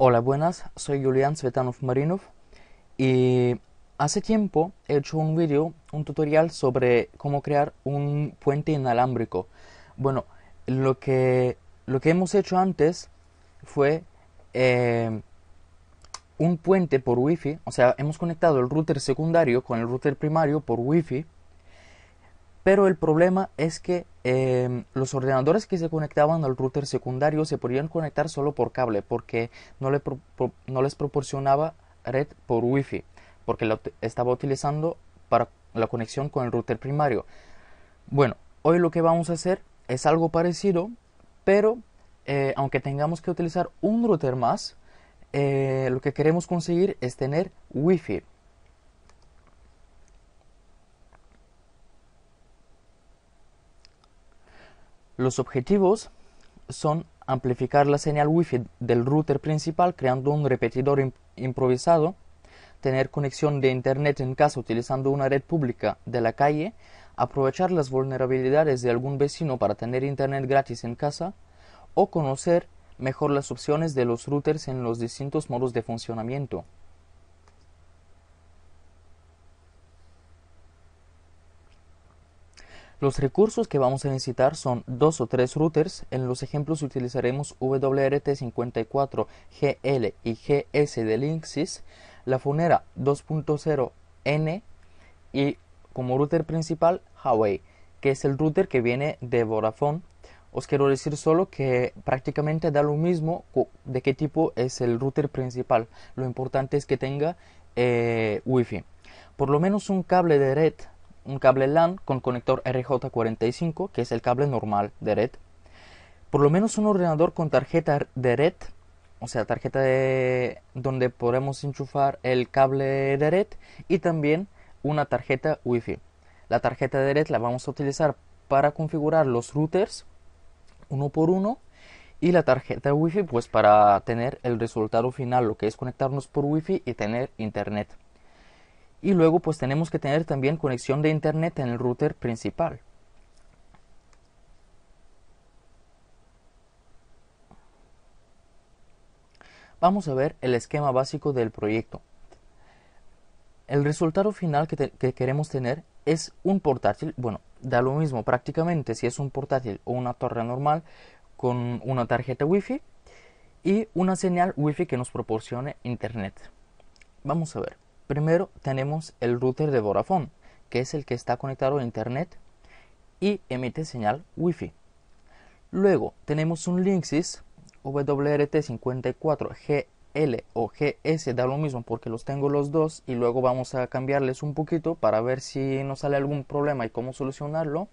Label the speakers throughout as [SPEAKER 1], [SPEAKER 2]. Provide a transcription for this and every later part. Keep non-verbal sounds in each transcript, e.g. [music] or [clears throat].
[SPEAKER 1] Hola, buenas, soy Julian Svetanov Marinov y hace tiempo he hecho un vídeo, un tutorial sobre cómo crear un puente inalámbrico. Bueno, lo que, lo que hemos hecho antes fue eh, un puente por wifi, o sea, hemos conectado el router secundario con el router primario por wifi pero el problema es que em, los ordenadores que se conectaban al router secundario se podían conectar solo por cable porque no, les proporcionaba red por Wi-Fi, porque estaba utilizando para la conexión con el router primario. Bueno, hoy lo que vamos a hacer es algo parecido, pero eh, aunque tengamos que utilizar un router más, eh, lo que queremos conseguir es tener Wi-Fi. Los objetivos son amplificar la señal Wi-Fi del router principal creando un repetidor improvisado, tener conexión de Internet en casa utilizando una red pública de la calle, aprovechar las vulnerabilidades de algún vecino para tener Internet gratis en casa o conocer mejor las opciones de los routers en los distintos modos de funcionamiento. Los recursos que vamos a necesitar son dos o tres routers. En los ejemplos utilizaremos WRT54, GL y GS de Linksys, la Funera 2.0N y como router principal Huawei, que es el router que viene de Vodafone. Os quiero decir solo que prácticamente da lo mismo de qué tipo es el router principal. Lo importante es que tenga eh, Wi-Fi. Por lo menos un cable de red un cable LAN con conector RJ45, que es el cable normal de red. Por lo menos un ordenador con tarjeta de red, o sea, tarjeta de, donde podemos enchufar el cable de red y también una tarjeta Wi-Fi. La tarjeta de red la vamos a utilizar para configurar los routers uno por uno y la tarjeta Wi-Fi pues para tener el resultado final, lo que es conectarnos por Wi-Fi y tener internet y luego pues tenemos que tener también conexión de internet en el router principal. Vamos a ver el esquema básico del proyecto. El resultado final que, que queremos tener es un portátil, bueno, da lo mismo prácticamente si es un portátil o una torre normal con una tarjeta wifi y una señal wifi que nos proporcione internet. Vamos a ver. Primero tenemos el router de Vodafone, que es el que está conectado a Internet y emite señal Wi-Fi. Luego tenemos un Linksys WRT54GL o GS, da lo mismo porque los tengo los dos y luego vamos a cambiarles un poquito para ver si nos sale algún problema y cómo solucionarlo.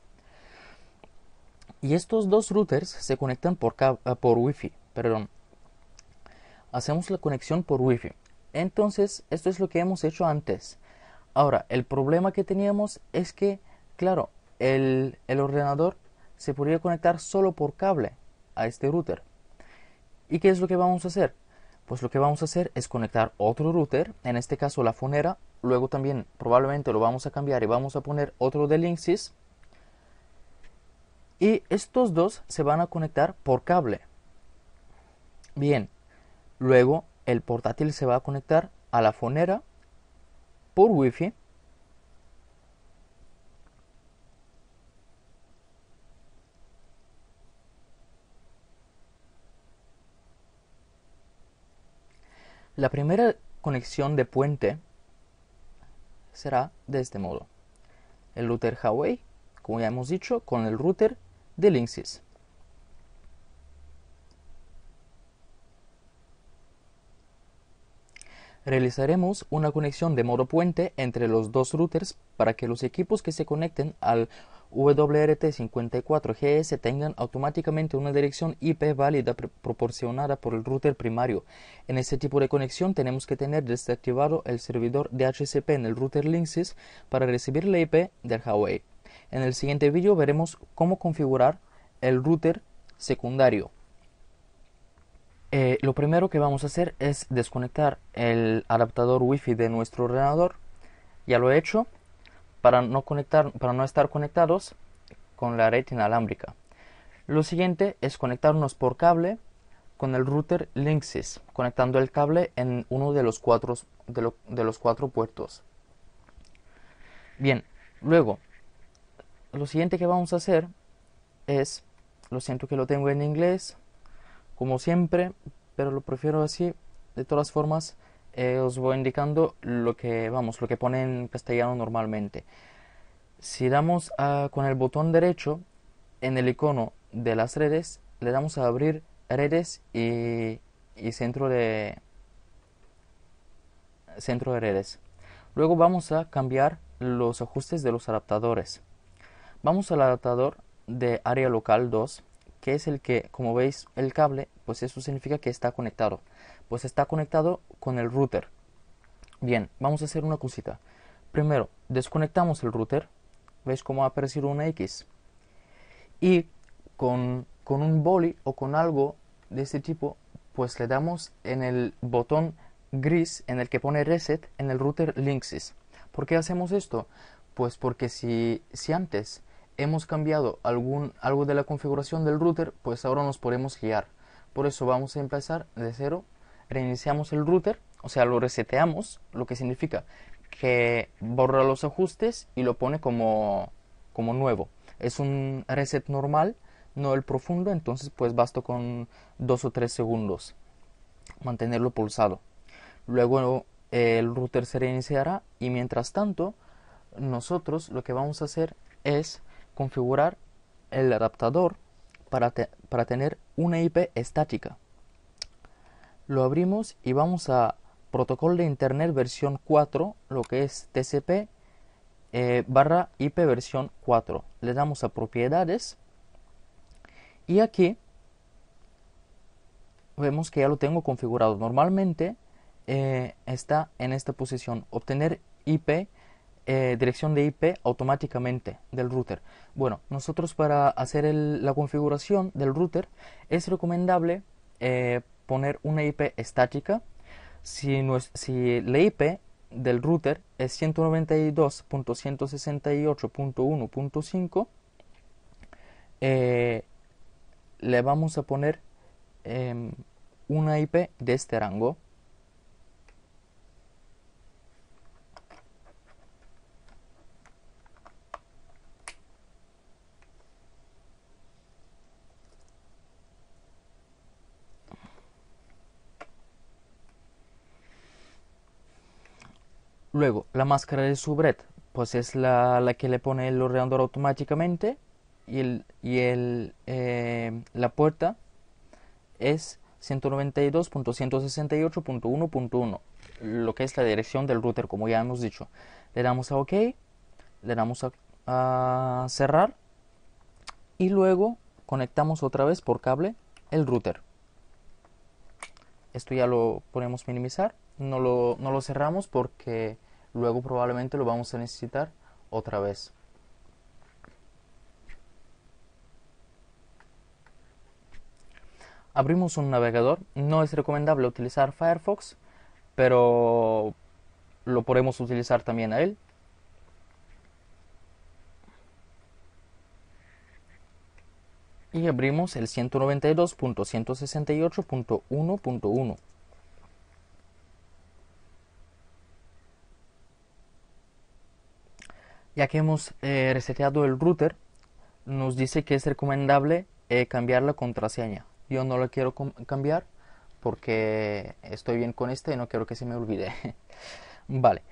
[SPEAKER 1] Y estos dos routers se conectan por, por Wi-Fi, perdón. Hacemos la conexión por Wi-Fi. Entonces, esto es lo que hemos hecho antes. Ahora, el problema que teníamos es que, claro, el, ordenador se podría conectar solo por cable a este router. ¿Y qué es lo que vamos a hacer? Pues lo que vamos a hacer es conectar otro router, en este caso la fonera, luego también probablemente lo vamos a cambiar y vamos a poner otro de Linksys. Y estos dos se van a conectar por cable. Bien, luego el portátil se va a conectar a la fonera por wifi La primera conexión de puente será de este modo. El router Huawei, como ya hemos dicho, con el router de Linksys. Realizaremos una conexión de modo puente entre los dos routers para que los equipos que se conecten al WRT54GS tengan automáticamente una dirección IP válida proporcionada por el router primario. En este tipo de conexión tenemos que tener desactivado el servidor DHCP en el router Linksys para recibir la IP del Huawei. En el siguiente vídeo veremos cómo configurar el router secundario. Eh, lo primero que vamos a hacer es desconectar el adaptador Wi-Fi de nuestro ordenador ya lo he hecho para no para no estar conectados con la red inalámbrica lo siguiente es conectarnos por cable con el router Linksys conectando el cable en uno de los cuatro de los cuatro puertos bien luego lo siguiente que vamos a hacer es lo siento que lo tengo en inglés como siempre, pero lo prefiero así. De todas formas, eh, os voy indicando lo que, vamos, lo que pone en castellano normalmente. Si damos a, con el botón derecho en el icono de las redes, le damos a abrir redes y, centro de centro de redes. Luego vamos a cambiar los ajustes de los adaptadores. Vamos al adaptador de área local 2 que es el que, como veis, el cable, pues eso significa que está conectado. Pues está conectado con el router. Bien, vamos a hacer una cosita. Primero, desconectamos el router. ¿Veis cómo ha aparecido una X? Y con, un boli o con algo de este tipo, pues le damos en el botón gris en el que pone reset en el router Linksys. ¿Por qué hacemos esto? Pues porque si, si antes hemos cambiado algún, algo de la configuración del router, pues ahora nos podemos guiar. Por eso vamos a empezar de cero, reiniciamos el router, o sea, lo reseteamos, lo que significa que borra los ajustes y lo pone como, como nuevo. Es un reset normal, no el profundo, entonces pues basta con dos o tres segundos mantenerlo pulsado. Luego eh, el router se reiniciará y mientras tanto nosotros lo que vamos a hacer es configurar el adaptador para, para tener una IP estática. Lo abrimos y vamos a protocolo de Internet versión 4, lo que es TCP eh, barra IP versión 4. Le damos a propiedades y aquí vemos que ya lo tengo configurado. Normalmente eh, está en esta posición, obtener IP eh, dirección de IP automáticamente del router. Bueno, nosotros para hacer la configuración del router es recomendable eh, poner una IP estática. Si, la IP del router es 192.168.1.5, eh, le vamos a poner em, una IP de este rango Luego, la máscara de subred, pues es la, que le pone el ordenador automáticamente y, el, y el, eh, la puerta es 192.168.1.1, lo que es la dirección del router, como ya hemos dicho. Le damos a OK, le damos a, cerrar y luego conectamos otra vez por cable el router. Esto ya lo podemos minimizar, no no lo cerramos porque luego probablemente lo vamos a necesitar otra vez. Abrimos un navegador, no es recomendable utilizar Firefox, pero lo podemos utilizar también a él. Y abrimos el 192.168.1.1. Ya que hemos eh, reseteado el router, nos dice que es recomendable eh, cambiar la contraseña. Yo no la quiero cambiar porque estoy bien con este y no quiero que se me olvide. [laughs] vale,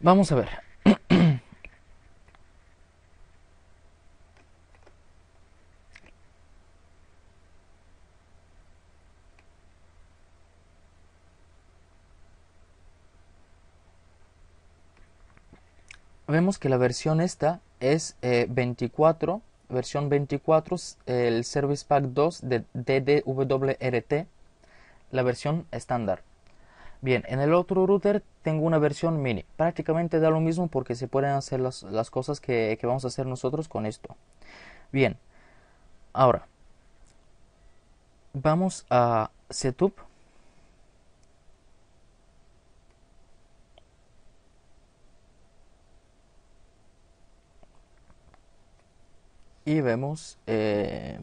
[SPEAKER 1] vamos a ver. [clears throat] vemos que la versión esta es 24, eh, versión 24, el Service Pack 2 de DDWRT, la versión estándar. Bien, en el otro router tengo una versión mini. Prácticamente da lo mismo porque se pueden hacer las, cosas que, que, vamos a hacer nosotros con esto. Bien, ahora vamos a Setup. y vemos eh,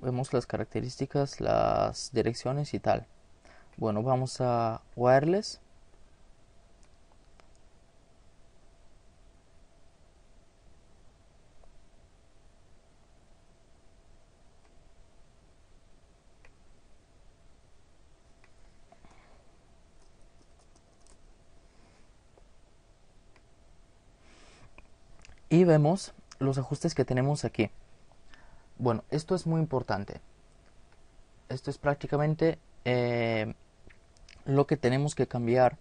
[SPEAKER 1] vemos las características las direcciones y tal bueno vamos a wireless vemos los ajustes que tenemos aquí. Bueno, esto es muy importante. Esto es prácticamente eh, lo que tenemos que cambiar.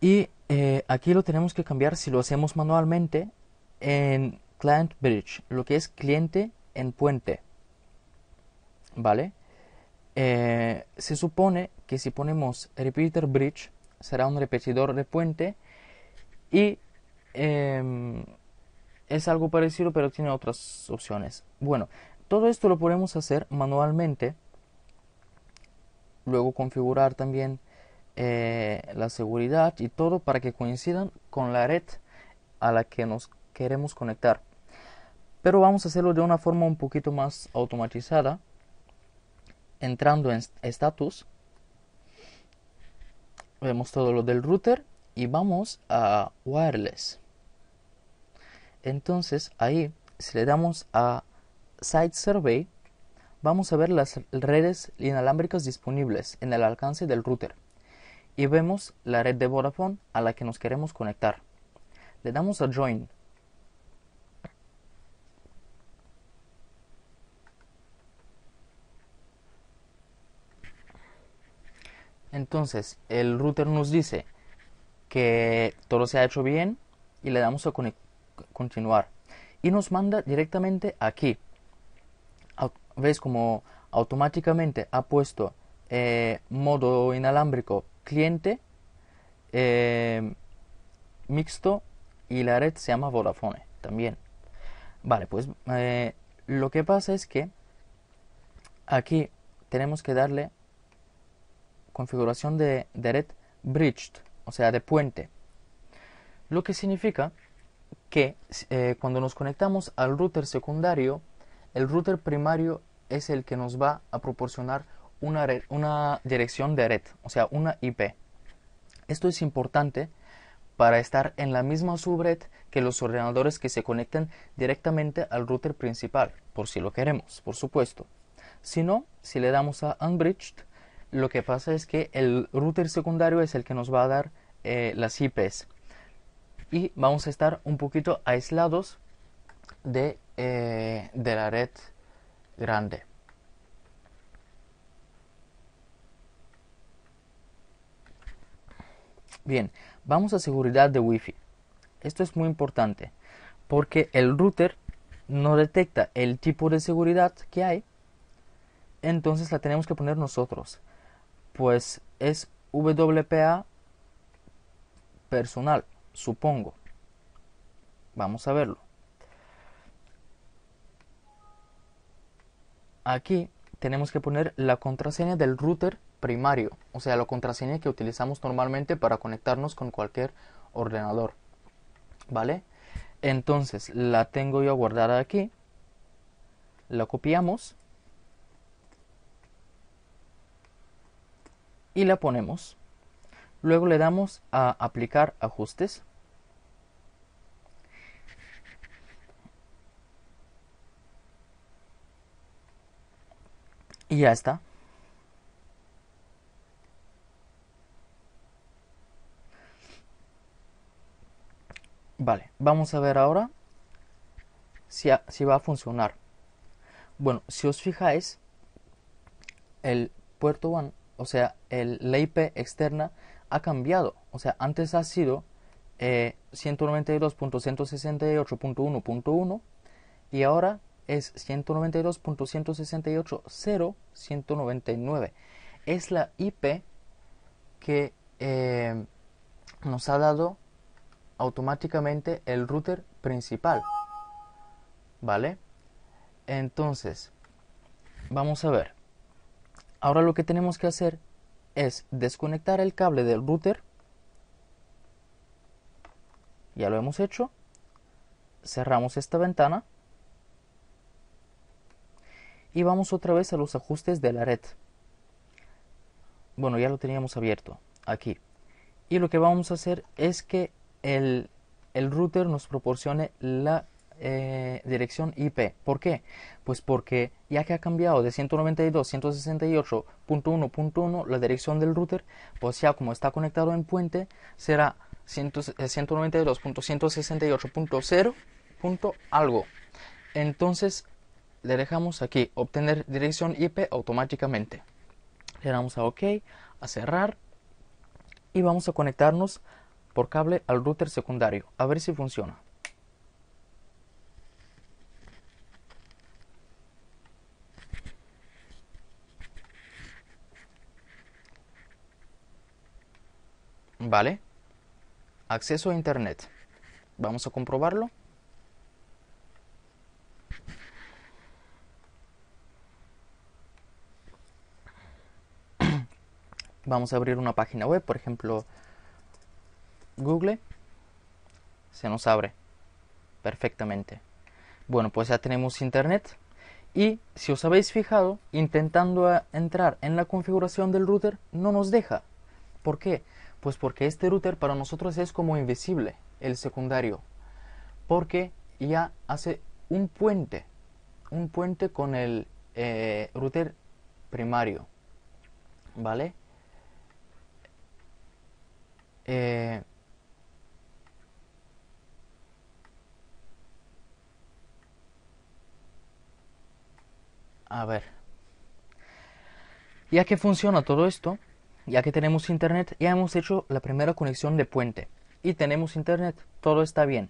[SPEAKER 1] Y eh, aquí lo tenemos que cambiar si lo hacemos manualmente en Client Bridge, lo que es cliente en puente. ¿Vale? Eh, se supone que si ponemos Repeater Bridge será un repetidor de puente y Em, es algo parecido, pero tiene otras opciones. Bueno, todo esto lo podemos hacer manualmente. Luego configurar también eh, la seguridad y todo para que coincidan con la red a la que nos queremos conectar. Pero vamos a hacerlo de una forma un poquito más automatizada. Entrando en status, vemos todo lo del router y vamos a wireless. Entonces ahí, si le damos a Site Survey, vamos a ver las redes inalámbricas disponibles en el alcance del router y vemos la red de Vodafone a la que nos queremos conectar. Le damos a Join. Entonces, el router nos dice que todo se ha hecho bien y le damos a conectar continuar. Y nos manda directamente aquí. ves como automáticamente ha puesto eh, modo inalámbrico cliente eh, mixto y la red se llama Vodafone también. Vale, pues eh, lo que pasa es que aquí tenemos que darle configuración de, de red bridged, o sea, de puente. Lo que significa que eh, cuando nos conectamos al router secundario, el router primario es el que nos va a proporcionar una, una dirección de red, o sea, una IP. Esto es importante para estar en la misma subred que los ordenadores que se conecten directamente al router principal, por si lo queremos, por supuesto. Si no, si le damos a Unbridged, lo que pasa es que el router secundario es el que nos va a dar eh, las IPs y vamos a estar un poquito aislados eh, de, la red grande. Bien, vamos a seguridad de Wi-Fi. Esto es muy importante porque el router no detecta el tipo de seguridad que hay, entonces la tenemos que poner nosotros. Pues es WPA personal supongo. Vamos a verlo. Aquí tenemos que poner la contraseña del router primario, o sea, la contraseña que utilizamos normalmente para conectarnos con cualquier ordenador. ¿Vale? Entonces, la tengo yo guardada aquí. La copiamos. Y la ponemos. Luego le damos a aplicar ajustes. Y ya está. Vale, vamos a ver ahora si, va a funcionar. Bueno, si os fijáis, el puerto o sea, el, la IP externa ha cambiado. O sea, antes ha sido 192.168.1.1 eh, y ahora es 192.168.0.199. Es la IP que eh, nos ha dado automáticamente el router principal. ¿Vale? Entonces, vamos a ver. Ahora lo que tenemos que hacer es desconectar el cable del router. Ya lo hemos hecho. Cerramos esta ventana. Y vamos otra vez a los ajustes de la red. Bueno, ya lo teníamos abierto aquí. Y lo que vamos a hacer es que el, el router nos proporcione la eh, dirección IP. ¿Por qué? Pues porque ya que ha cambiado de 192.168.1.1 la dirección del router, pues ya como está conectado en puente, será 192.168.0. Eh, algo. Entonces le dejamos aquí obtener dirección IP automáticamente. Le damos a OK, a cerrar y vamos a conectarnos por cable al router secundario a ver si funciona. Vale. Acceso a Internet. Vamos a comprobarlo. [clears throat] Vamos a abrir una página web, por ejemplo, Google. Se nos abre perfectamente. Bueno, pues ya tenemos Internet. Y si os habéis fijado, intentando entrar en la configuración del router, no nos deja. ¿Por qué? Pues porque este router para nosotros es como invisible, el secundario, porque ya hace un puente, un puente con el eh, router primario, ¿vale? Eh, a ver, ya que funciona todo esto, ya que tenemos internet, ya hemos hecho la primera conexión de puente y tenemos internet, todo está bien.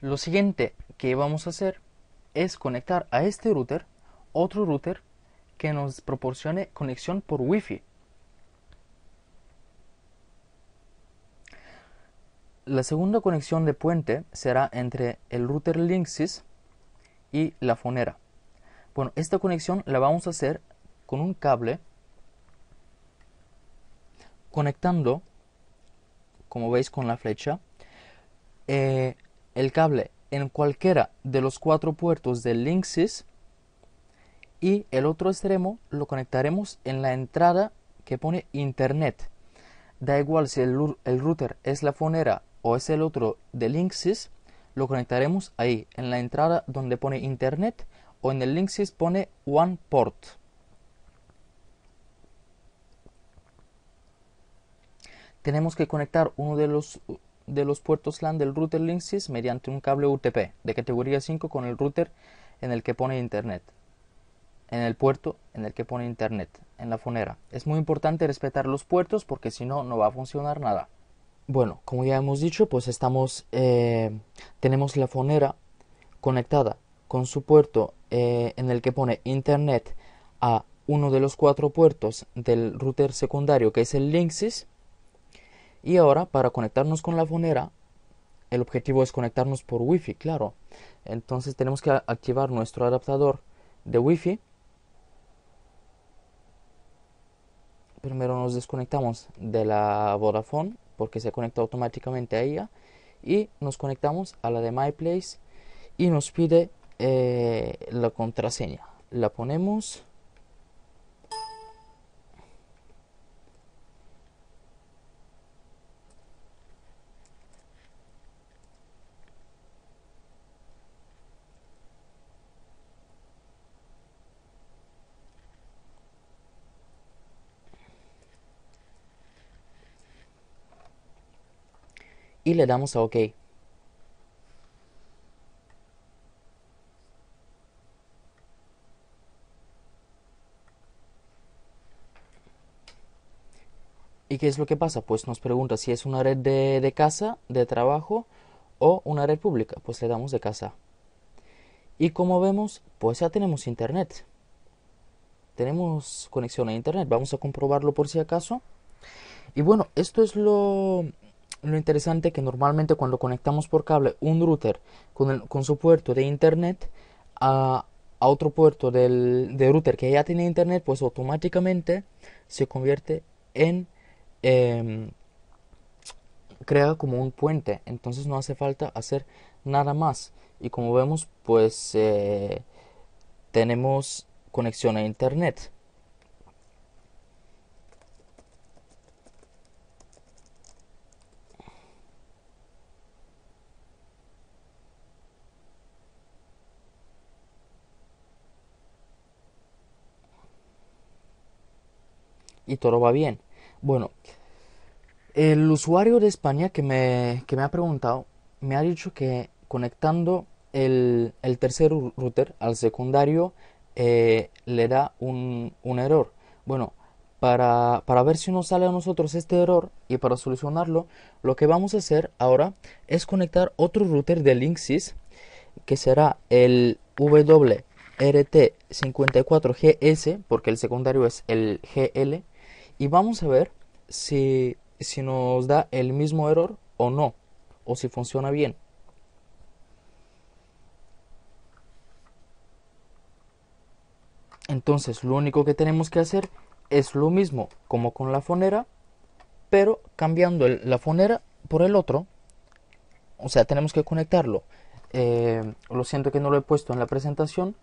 [SPEAKER 1] Lo siguiente que vamos a hacer es conectar a este router otro router que nos proporcione conexión por Wi-Fi. La segunda conexión de puente será entre el router Linksys y la fonera. Bueno, esta conexión la vamos a hacer con un cable conectando, como veis con la flecha, eh, el cable en cualquiera de los cuatro puertos del Linksys y el otro extremo lo conectaremos en la entrada que pone Internet. Da igual si el, router es la fonera o es el otro de Linksys, lo conectaremos ahí, en la entrada donde pone Internet o en el Linksys pone One Port. tenemos que conectar uno de los, de los puertos LAN del router Linksys mediante un cable UTP de categoría 5 con el router en el que pone internet, en el puerto en el que pone internet, en la fonera. Es muy importante respetar los puertos porque si no, no va a funcionar nada. Bueno, como ya hemos dicho, pues estamos, eh, tenemos la fonera conectada con su puerto eh, en el que pone internet a uno de los cuatro puertos del router secundario que es el Linksys y ahora para conectarnos con la fonera, el objetivo es conectarnos por Wi-Fi, claro. Entonces tenemos que activar nuestro adaptador de Wi-Fi. Primero nos desconectamos de la Vodafone porque se conecta automáticamente a ella y nos conectamos a la de MyPlace y nos pide eh, la contraseña. La ponemos le damos a OK. ¿Y qué es lo que pasa? Pues nos pregunta si es una red de, de, casa, de trabajo o una red pública. Pues le damos de casa. Y como vemos, pues ya tenemos internet. Tenemos conexión a internet. Vamos a comprobarlo por si acaso. Y bueno, esto es lo, lo interesante es que normalmente cuando conectamos por cable un router con, su puerto de internet a, otro puerto del, de router que ya tiene internet, pues automáticamente se convierte en... Em, crea como un puente, entonces no hace falta hacer nada más. Y como vemos, pues eh, tenemos conexión a internet. y todo va bien. Bueno, el usuario de España que me, que me ha preguntado me ha dicho que conectando el, tercer router al secundario eh, le da un, error. Bueno, para, para, ver si nos sale a nosotros este error y para solucionarlo, lo que vamos a hacer ahora es conectar otro router de Linksys que será el WRT54GS porque el secundario es el GL y vamos a ver si, nos da el mismo error o no, o si funciona bien. Entonces lo único que tenemos que hacer es lo mismo como con la fonera, pero cambiando la fonera por el otro. O sea, tenemos que conectarlo. Eh, lo siento que no lo he puesto en la presentación,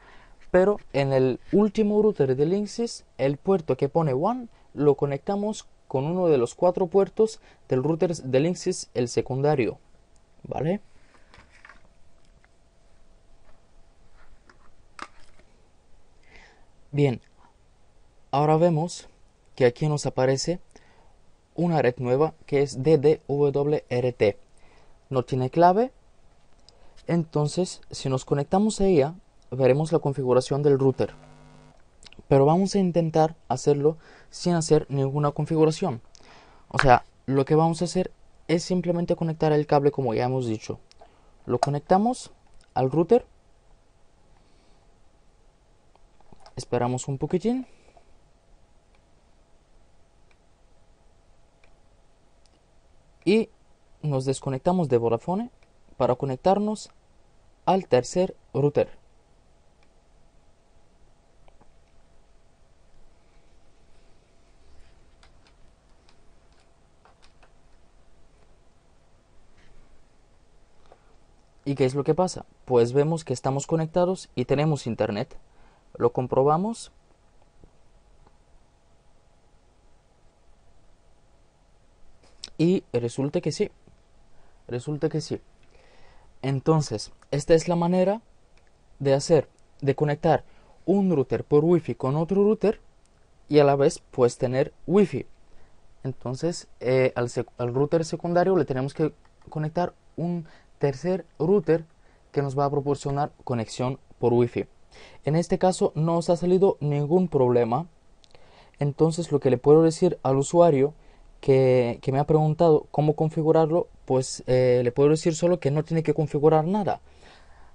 [SPEAKER 1] pero en el último router de Linksys, el puerto que pone one lo conectamos con uno de los cuatro puertos del router del Linksys, el secundario. ¿Vale? Bien, ahora vemos que aquí nos aparece una red nueva que es DDWRT. No tiene clave, entonces si nos conectamos a ella, veremos la configuración del router pero vamos a intentar hacerlo sin hacer ninguna configuración. O sea, lo que vamos a hacer es simplemente conectar el cable como ya hemos dicho. Lo conectamos al router. Esperamos un poquitín. Y nos desconectamos de Vodafone para conectarnos al tercer router. ¿Y qué es lo que pasa? Pues vemos que estamos conectados y tenemos internet. Lo comprobamos. Y resulta que sí. Resulta que sí. Entonces, esta es la manera de hacer, de conectar un router por wifi con otro router y a la vez pues tener wifi. Entonces, eh, al router secundario le tenemos que conectar un tercer router que nos va a proporcionar conexión por wifi en este caso no os ha salido ningún problema entonces lo que le puedo decir al usuario que, me ha preguntado cómo configurarlo pues eh, le puedo decir solo que no tiene que configurar nada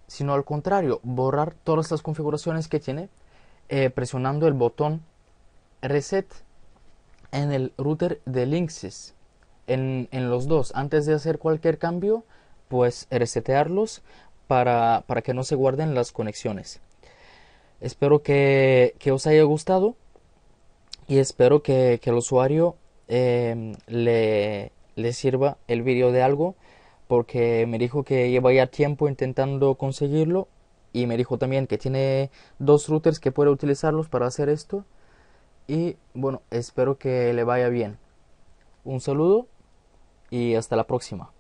[SPEAKER 1] sino al contrario borrar todas las configuraciones que tiene eh, presionando el botón reset en el router de Linksys en los dos antes de hacer cualquier cambio pues resetearlos para, que no se guarden las conexiones. Espero que, os haya gustado y espero que, que el usuario em, le, le sirva el vídeo de algo porque me dijo que lleva ya tiempo intentando conseguirlo y me dijo también que tiene dos routers que puede utilizarlos para hacer esto y bueno espero que le vaya bien un saludo y hasta la próxima